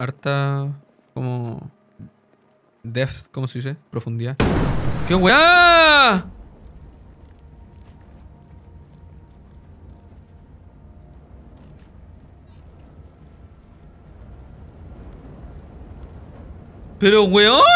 Harta como... Depth, ¿cómo se dice? Profundidad. ¡Qué weá! ¡Ah! Pero weón.